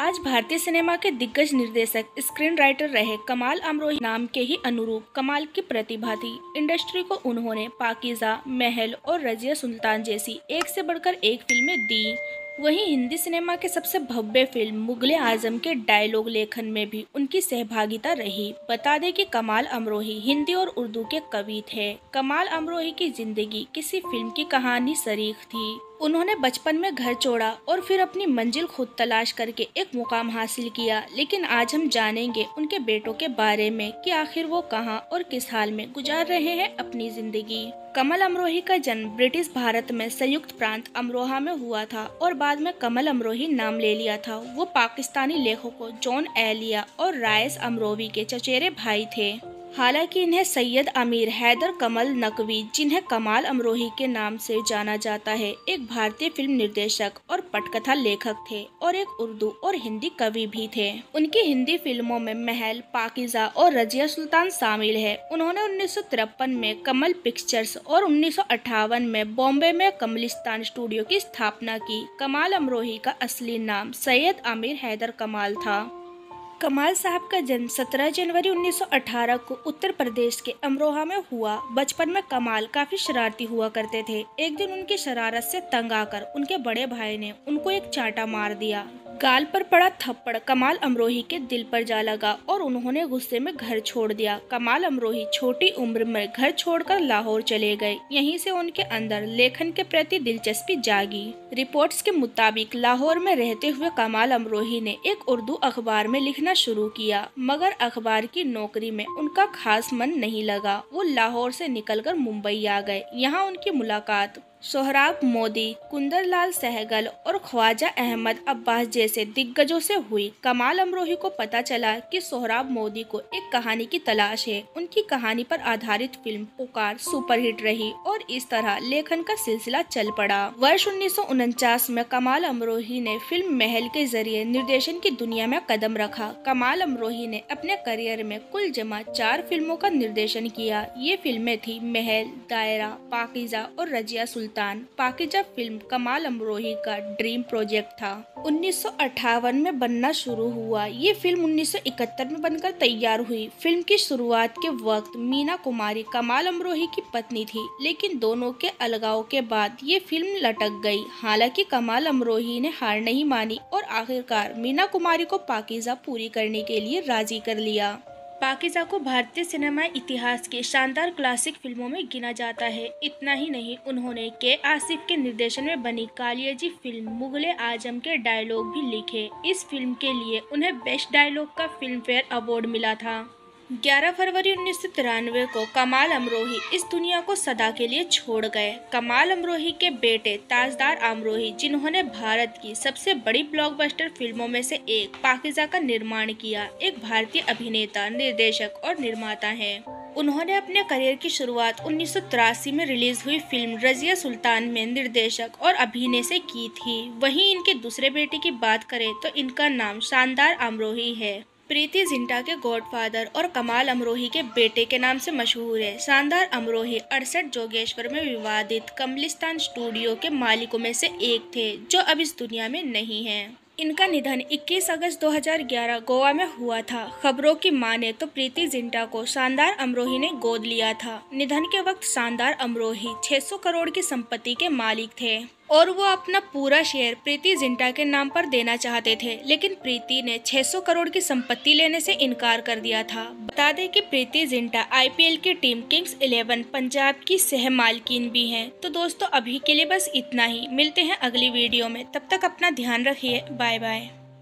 आज भारतीय सिनेमा के दिग्गज निर्देशक स्क्रीन राइटर रहे कमाल अमरोही नाम के ही अनुरूप कमाल की प्रतिभा थी इंडस्ट्री को उन्होंने पाकिजा महल और रजिया सुल्तान जैसी एक से बढ़कर एक फिल्में दी वहीं हिंदी सिनेमा के सबसे भव्य फिल्म मुगल आजम के डायलॉग लेखन में भी उनकी सहभागिता रही बता दें कि कमाल अमरोही हिंदी और उर्दू के कवि थे कमाल अमरोही की जिंदगी किसी फिल्म की कहानी शरीक थी उन्होंने बचपन में घर छोड़ा और फिर अपनी मंजिल खुद तलाश करके एक मुकाम हासिल किया लेकिन आज हम जानेंगे उनके बेटों के बारे में कि आखिर वो कहाँ और किस हाल में गुजार रहे हैं अपनी जिंदगी कमल अमरोही का जन्म ब्रिटिश भारत में संयुक्त प्रांत अमरोहा में हुआ था और बाद में कमल अमरोही नाम ले लिया था वो पाकिस्तानी लेखकों जॉन एलिया और रायस अमरोही के चचेरे भाई थे हालांकि इन्हें सैयद आमिर हैदर कमल नकवी जिन्हें कमाल अमरोही के नाम से जाना जाता है एक भारतीय फिल्म निर्देशक और पटकथा लेखक थे और एक उर्दू और हिंदी कवि भी थे उनकी हिंदी फिल्मों में महल पाकिजा और रजिया सुल्तान शामिल है उन्होंने उन्नीस में कमल पिक्चर्स और उन्नीस में बॉम्बे में कमलिस्तान स्टूडियो की स्थापना की कमाल अमरोही का असली नाम सैयद आमिर हैदर कमाल था कमाल साहब का जन्म 17 जनवरी 1918 को उत्तर प्रदेश के अमरोहा में हुआ बचपन में कमाल काफी शरारती हुआ करते थे एक दिन उनकी शरारत से तंग आकर उनके बड़े भाई ने उनको एक चाटा मार दिया गाल पर पड़ा थप्पड़ कमाल अमरोही के दिल पर जा लगा और उन्होंने गुस्से में घर छोड़ दिया कमाल अमरोही छोटी उम्र में घर छोड़कर लाहौर चले गए यहीं से उनके अंदर लेखन के प्रति दिलचस्पी जागी रिपोर्ट्स के मुताबिक लाहौर में रहते हुए कमाल अमरोही ने एक उर्दू अखबार में लिखना शुरू किया मगर अखबार की नौकरी में उनका खास मन नहीं लगा वो लाहौर से निकलकर मुंबई आ गए यहाँ उनकी मुलाकात सोहराब मोदी कुंदरलाल सहगल और ख्वाजा अहमद अब्बास जैसे दिग्गजों से हुई कमाल अमरोही को पता चला कि सोहराब मोदी को एक कहानी की तलाश है उनकी कहानी पर आधारित फिल्म पुकार सुपरहिट रही और इस तरह लेखन का सिलसिला चल पड़ा वर्ष उन्नीस में कमाल अमरोही ने फिल्म महल के जरिए निर्देशन की दुनिया में कदम रखा कमाल अमरोही ने अपने करियर में कुल जमा चार फिल्मों का निर्देशन किया ये फिल्में थी महल दायरा पाकिजा और रजिया सुल्तान पाकिजा फिल्म कमाल अमरोही का ड्रीम प्रोजेक्ट था उन्नीस में बनना शुरू हुआ ये फिल्म 1971 में बनकर तैयार हुई फिल्म की शुरुआत के वक्त मीना कुमारी कमाल अमरोही की पत्नी थी लेकिन दोनों के अलगाव के बाद ये फिल्म लटक गई हालांकि कमाल अमरोही ने हार नहीं मानी और आखिरकार मीना कुमारी को पाकिजा पूरी करने के लिए राजी कर लिया पाकिजा को भारतीय सिनेमा इतिहास की शानदार क्लासिक फिल्मों में गिना जाता है इतना ही नहीं उन्होंने के आसिफ के निर्देशन में बनी कालियाजी फिल्म मुगल आजम के डायलॉग भी लिखे इस फिल्म के लिए उन्हें बेस्ट डायलॉग का फिल्म फेयर अवार्ड मिला था 11 फरवरी उन्नीस को कमाल अमरोही इस दुनिया को सदा के लिए छोड़ गए कमाल अमरोही के बेटे ताजदार अमरोही जिन्होंने भारत की सबसे बड़ी ब्लॉकबस्टर फिल्मों में से एक पाकिजा का निर्माण किया एक भारतीय अभिनेता निर्देशक और निर्माता हैं उन्होंने अपने करियर की शुरुआत उन्नीस में रिलीज हुई फिल्म रजिया सुल्तान में निर्देशक और अभिनय से की थी वहीं इनके दूसरे बेटे की बात करें तो इनका नाम शानदार अमरोही है प्रीति जिंटा के गॉडफादर और कमाल अमरोही के बेटे के नाम से मशहूर है शानदार अमरोही अड़सठ जोगेश्वर में विवादित कमलिस्तान स्टूडियो के मालिकों में से एक थे जो अब इस दुनिया में नहीं है इनका निधन 21 अगस्त 2011 गोवा में हुआ था खबरों की माने तो प्रीति जिंटा को शानदार अमरोही ने गोद लिया था निधन के वक्त शानदार अमरोही 600 करोड़ की संपत्ति के मालिक थे और वो अपना पूरा शेयर प्रीति जिंटा के नाम पर देना चाहते थे लेकिन प्रीति ने 600 करोड़ की संपत्ति लेने से इनकार कर दिया था बता दें कि प्रीति जिंटा आईपीएल की टीम किंग्स इलेवन पंजाब की सह मालकिन भी हैं तो दोस्तों अभी के लिए बस इतना ही मिलते हैं अगली वीडियो में तब तक अपना ध्यान रखिए बाय बाय